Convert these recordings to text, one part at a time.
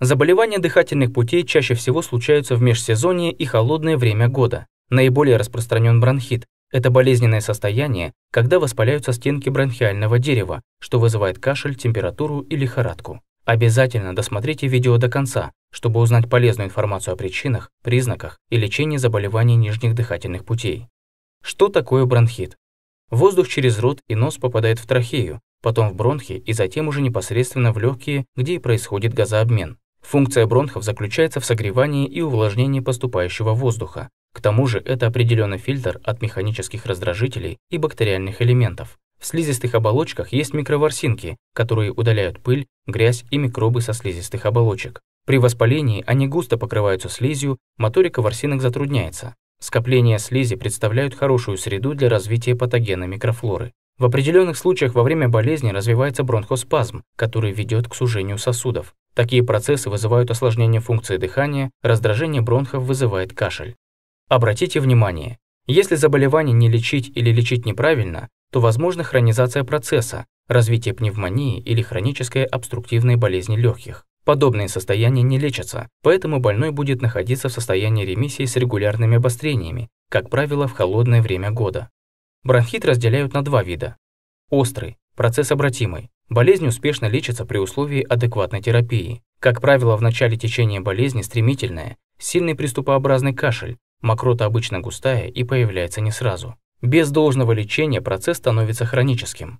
Заболевания дыхательных путей чаще всего случаются в межсезонье и холодное время года. Наиболее распространен бронхит. Это болезненное состояние, когда воспаляются стенки бронхиального дерева, что вызывает кашель, температуру и лихорадку. Обязательно досмотрите видео до конца, чтобы узнать полезную информацию о причинах, признаках и лечении заболеваний нижних дыхательных путей. Что такое бронхит? Воздух через рот и нос попадает в трахею, потом в бронхи и затем уже непосредственно в легкие, где и происходит газообмен. Функция бронхов заключается в согревании и увлажнении поступающего воздуха. К тому же это определенный фильтр от механических раздражителей и бактериальных элементов. В слизистых оболочках есть микроворсинки, которые удаляют пыль, грязь и микробы со слизистых оболочек. При воспалении они густо покрываются слизью, моторика ворсинок затрудняется. Скопления слизи представляют хорошую среду для развития патогена микрофлоры. В определенных случаях во время болезни развивается бронхоспазм, который ведет к сужению сосудов. Такие процессы вызывают осложнение функции дыхания, раздражение бронхов вызывает кашель. Обратите внимание, если заболевание не лечить или лечить неправильно, то возможна хронизация процесса, развитие пневмонии или хроническая обструктивная болезнь легких. Подобные состояния не лечатся, поэтому больной будет находиться в состоянии ремиссии с регулярными обострениями, как правило, в холодное время года. Бронхит разделяют на два вида. Острый – процесс обратимый. Болезнь успешно лечится при условии адекватной терапии. Как правило, в начале течения болезни стремительное, сильный приступообразный кашель, мокрота обычно густая и появляется не сразу. Без должного лечения процесс становится хроническим.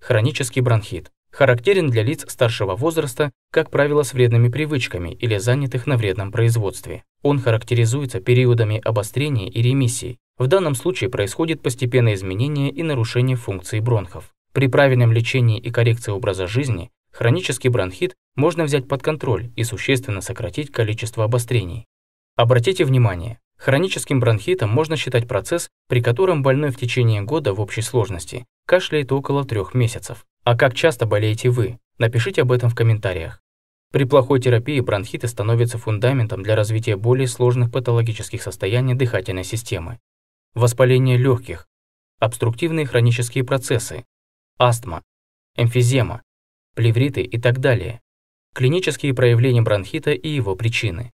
Хронический бронхит Характерен для лиц старшего возраста, как правило, с вредными привычками или занятых на вредном производстве. Он характеризуется периодами обострения и ремиссии. В данном случае происходит постепенное изменение и нарушение функции бронхов. При правильном лечении и коррекции образа жизни хронический бронхит можно взять под контроль и существенно сократить количество обострений. Обратите внимание, хроническим бронхитом можно считать процесс, при котором больной в течение года в общей сложности кашляет около трех месяцев. А как часто болеете вы? Напишите об этом в комментариях. При плохой терапии бронхиты становятся фундаментом для развития более сложных патологических состояний дыхательной системы. Воспаление легких, обструктивные хронические процессы, астма, эмфизема, плевриты и так далее. Клинические проявления бронхита и его причины.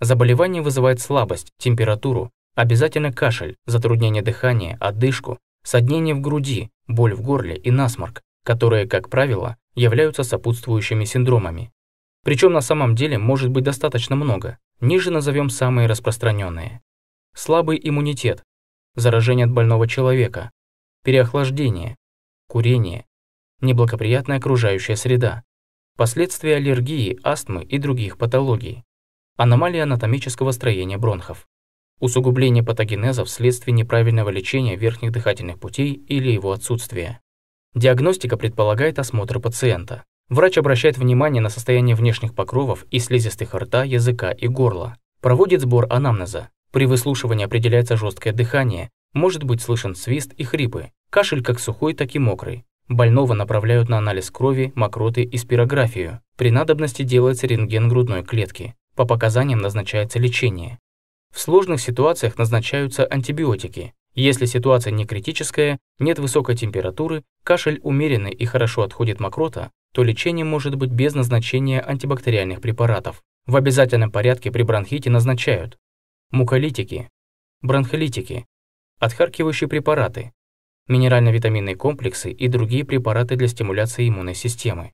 Заболевание вызывает слабость, температуру, обязательно кашель, затруднение дыхания, отдышку, соднение в груди, боль в горле и насморк которые, как правило, являются сопутствующими синдромами. Причем на самом деле может быть достаточно много. Ниже назовем самые распространенные. Слабый иммунитет, заражение от больного человека, переохлаждение, курение, неблагоприятная окружающая среда, последствия аллергии, астмы и других патологий, аномалия анатомического строения бронхов, усугубление патогенеза вследствие неправильного лечения верхних дыхательных путей или его отсутствия. Диагностика предполагает осмотр пациента. Врач обращает внимание на состояние внешних покровов и слизистых рта, языка и горла. Проводит сбор анамнеза. При выслушивании определяется жесткое дыхание, может быть слышен свист и хрипы, кашель как сухой, так и мокрый. Больного направляют на анализ крови, мокроты и спирографию. При надобности делается рентген грудной клетки. По показаниям назначается лечение. В сложных ситуациях назначаются антибиотики. Если ситуация не критическая, нет высокой температуры, кашель умеренный и хорошо отходит мокрота, то лечение может быть без назначения антибактериальных препаратов. В обязательном порядке при бронхите назначают муколитики, бронхолитики, отхаркивающие препараты, минерально-витаминные комплексы и другие препараты для стимуляции иммунной системы.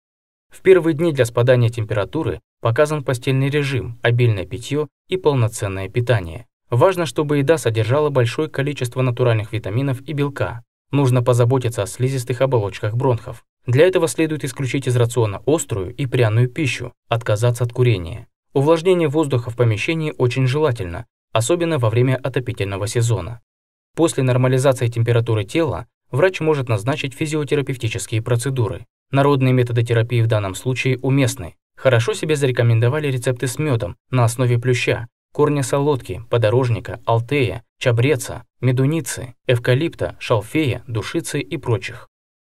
В первые дни для спадания температуры показан постельный режим, обильное питье и полноценное питание. Важно, чтобы еда содержала большое количество натуральных витаминов и белка. Нужно позаботиться о слизистых оболочках бронхов. Для этого следует исключить из рациона острую и пряную пищу, отказаться от курения. Увлажнение воздуха в помещении очень желательно, особенно во время отопительного сезона. После нормализации температуры тела врач может назначить физиотерапевтические процедуры. Народные методы терапии в данном случае уместны. Хорошо себе зарекомендовали рецепты с медом на основе плюща, корни солодки, подорожника, алтея, чабреца, медуницы, эвкалипта, шалфея, душицы и прочих.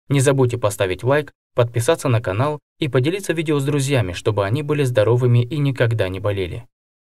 Не забудьте поставить лайк, подписаться на канал и поделиться видео с друзьями, чтобы они были здоровыми и никогда не болели.